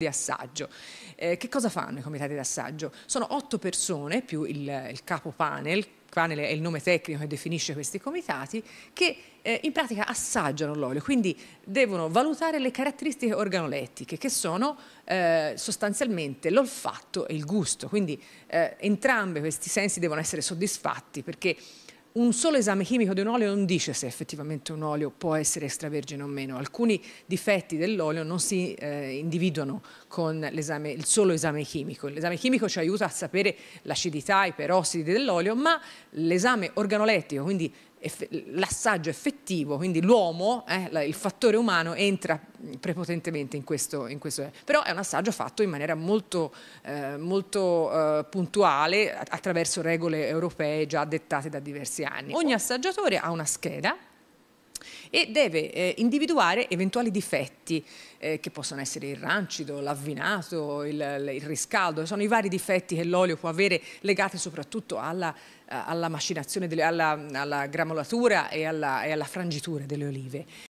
di assaggio. Eh, che cosa fanno i comitati di assaggio? Sono otto persone più il, il capo panel, panel è il nome tecnico che definisce questi comitati, che eh, in pratica assaggiano l'olio, quindi devono valutare le caratteristiche organolettiche che sono eh, sostanzialmente l'olfatto e il gusto, quindi eh, entrambi questi sensi devono essere soddisfatti perché un solo esame chimico di un olio non dice se effettivamente un olio può essere extravergine o meno. Alcuni difetti dell'olio non si eh, individuano con il solo esame chimico. L'esame chimico ci aiuta a sapere l'acidità, i perossidi dell'olio, ma l'esame organolettico, quindi l'assaggio effettivo, quindi l'uomo, eh, il fattore umano entra prepotentemente in questo, in questo, però è un assaggio fatto in maniera molto, eh, molto eh, puntuale attraverso regole europee già dettate da diversi anni. Ogni assaggiatore ha una scheda e deve eh, individuare eventuali difetti eh, che possono essere il rancido, l'avvinato, il, il, riscaldo, sono i vari difetti che l'olio può avere legati soprattutto alla, eh, alla macinazione, delle, alla, alla, gramolatura e alla, e alla frangitura delle olive.